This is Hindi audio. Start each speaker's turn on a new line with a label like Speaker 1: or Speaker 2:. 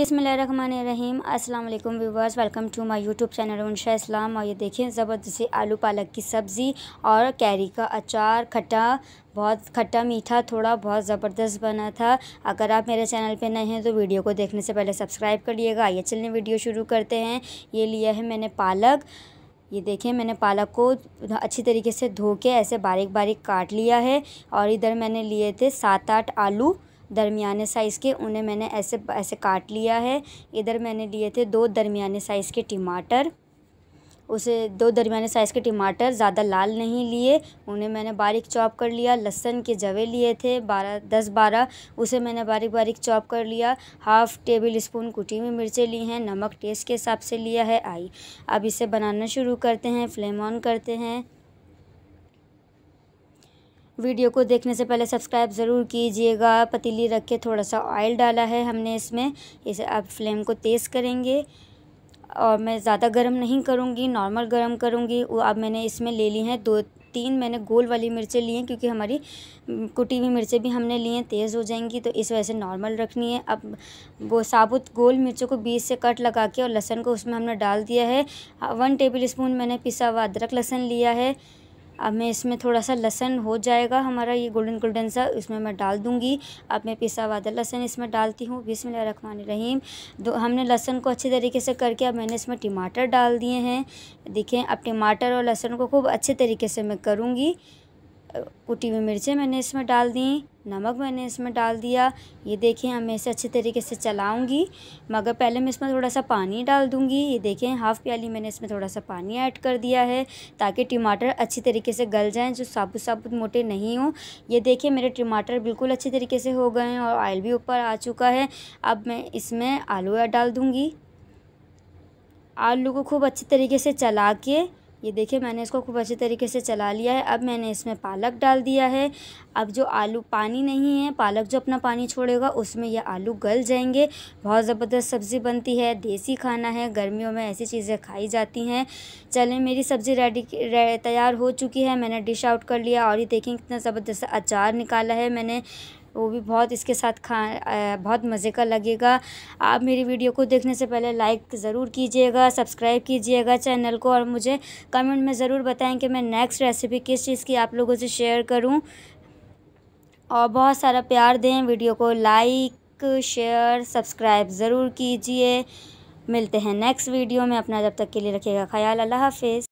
Speaker 1: बिसमीम अस्सलाम वालेकुम viewers welcome to my YouTube channel उनशा इस्लाम और ये देखें ज़बरदस्ती आलू पालक की सब्ज़ी और कैरी का अचार खट्टा बहुत खट्टा मीठा थोड़ा बहुत ज़बरदस्त बना था अगर आप मेरे चैनल पे नए हैं तो वीडियो को देखने से पहले सब्सक्राइब करिएगा आइए चलने वीडियो शुरू करते हैं ये लिया है मैंने पालक ये देखें मैंने पालक को अच्छी तरीके से धो के ऐसे बारीक बारीक काट लिया है और इधर मैंने लिए थे सात आठ आलू दरमियाने साइज़ के उन्हें मैंने ऐसे ऐसे काट लिया है इधर मैंने लिए थे दो दरमियाने साइज़ के टमाटर उसे दो दरमियाने साइज़ के टमाटर ज़्यादा लाल नहीं लिए उन्हें मैंने बारीक चॉप कर लिया लहसन के जवे लिए थे बारह दस बारह उसे मैंने बारीक बारीक चॉप कर लिया हाफ़ टेबल स्पून कुटी हुई मिर्चें ली हैं नमक टेस्ट के हिसाब से लिया है आई अब इसे बनाना शुरू करते हैं फ्लेम ऑन करते हैं वीडियो को देखने से पहले सब्सक्राइब ज़रूर कीजिएगा पतीली रख के थोड़ा सा ऑयल डाला है हमने इसमें इसे अब फ्लेम को तेज़ करेंगे और मैं ज़्यादा गर्म नहीं करूँगी नॉर्मल गर्म करूँगी वो अब मैंने इसमें ले ली हैं दो तीन मैंने गोल वाली मिर्चें ली हैं क्योंकि हमारी कुटी हुई मिर्चें भी हमने ली हैं तेज़ हो जाएंगी तो इस वजह से नॉर्मल रखनी है अब वो साबुत गोल मिर्चों को बीच से कट लगा के और लहसन को उसमें हमने डाल दिया है वन टेबल स्पून मैंने पिसा हुआ अदरक लहसन लिया है अब मैं इसमें थोड़ा सा लहसन हो जाएगा हमारा ये गोल्डन गोल्डन सा इसमें मैं डाल दूँगी अब मैं पिसा वादा लहसन इसमें डालती हूँ बिसमिल रहीम दो हमने लहसन को अच्छे तरीके से करके अब मैंने इसमें टमाटर डाल दिए हैं देखें अब टमाटर और लहसन को खूब अच्छे तरीके से मैं करूँगी कुटी हुई मिर्चें मैंने इसमें डाल दी नमक मैंने इसमें डाल दिया ये देखिए हम इसे अच्छे तरीके से चलाऊंगी मगर पहले मैं इसमें थोड़ा सा पानी डाल दूंगी ये देखिए हाफ़ प्याली मैंने इसमें थोड़ा सा पानी ऐड कर दिया है ताकि टमाटर अच्छी तरीके से गल जाएं जो साबुत साबुत मोटे नहीं हों ये देखिए मेरे टमाटर बिल्कुल अच्छी तरीके से हो गए हैं और ऑयल भी ऊपर आ चुका है अब मैं इसमें आलू डाल दूँगी आलू को खूब अच्छे तरीके से चला के ये देखिए मैंने इसको खूब अच्छे तरीके से चला लिया है अब मैंने इसमें पालक डाल दिया है अब जो आलू पानी नहीं है पालक जो अपना पानी छोड़ेगा उसमें यह आलू गल जाएंगे बहुत ज़बरदस्त सब्ज़ी बनती है देसी खाना है गर्मियों में ऐसी चीज़ें खाई जाती हैं चलें मेरी सब्ज़ी रेडी रे, तैयार हो चुकी है मैंने डिश आउट कर लिया और ये देखें कितना ज़बरदस्त अचार निकाला है मैंने वो भी बहुत इसके साथ खा बहुत मज़े का लगेगा आप मेरी वीडियो को देखने से पहले लाइक ज़रूर कीजिएगा सब्सक्राइब कीजिएगा चैनल को और मुझे कमेंट में ज़रूर बताएं कि मैं नेक्स्ट रेसिपी किस चीज़ की आप लोगों से शेयर करूं और बहुत सारा प्यार दें वीडियो को लाइक शेयर सब्सक्राइब ज़रूर कीजिए मिलते हैं नेक्स्ट वीडियो में अपना जब तक के लिए रखिएगा ख्याल अल्लाह हाफिज़